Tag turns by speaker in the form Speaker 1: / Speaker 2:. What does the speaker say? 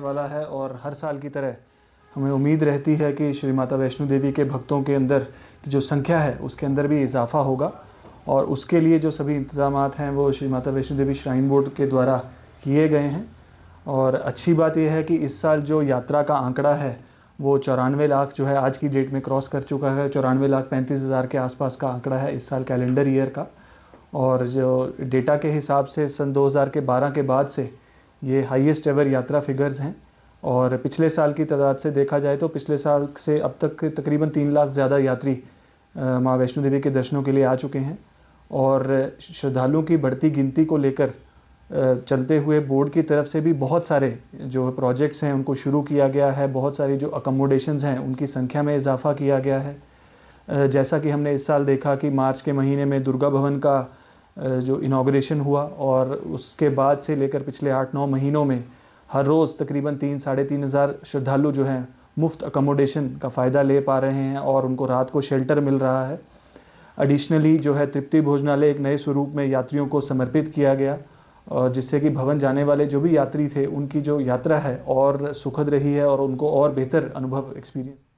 Speaker 1: वाला है और हर साल की तरह हमें उम्मीद रहती है कि श्री माता वैष्णो देवी के भक्तों के अंदर जो संख्या है उसके अंदर भी इजाफा होगा और उसके लिए जो सभी इंतजाम हैं वो श्री माता वैष्णो देवी श्राइन बोर्ड के द्वारा किए गए हैं और अच्छी बात यह है कि इस साल जो यात्रा का आंकड़ा है वो चौरानवे लाख जो है आज की डेट में क्रॉस कर चुका है चौरानवे लाख पैंतीस हज़ार के आसपास का आंकड़ा है इस साल कैलेंडर ईयर का और जो डेटा के हिसाब से सन 2012 के बाद से ये हाईएस्ट एवर यात्रा फिगर्स हैं और पिछले साल की तादाद से देखा जाए तो पिछले साल से अब तक तकरीबन तीन लाख ज़्यादा यात्री माँ वैष्णो देवी के दर्शनों के लिए आ चुके हैं और श्रद्धालुओं की बढ़ती गिनती को लेकर चलते हुए बोर्ड की तरफ से भी बहुत सारे जो प्रोजेक्ट्स हैं उनको शुरू किया गया है बहुत सारी जो अकोमोडेशंस हैं उनकी संख्या में इजाफा किया गया है जैसा कि हमने इस साल देखा कि मार्च के महीने में दुर्गा भवन का जो इनाग्रेशन हुआ और उसके बाद से लेकर पिछले आठ नौ महीनों में हर रोज़ तकरीबन तीन साढ़े तीन हज़ार श्रद्धालु जो हैं मुफ्त अकोमोडेशन का फ़ायदा ले पा रहे हैं और उनको रात को शेल्टर मिल रहा है एडिशनली जो है तृप्ति भोजनालय एक नए स्वरूप में यात्रियों को समर्पित किया गया और जिससे कि भवन जाने वाले जो भी यात्री थे उनकी जो यात्रा है और सुखद रही है और उनको और बेहतर अनुभव एक्सपीरियंस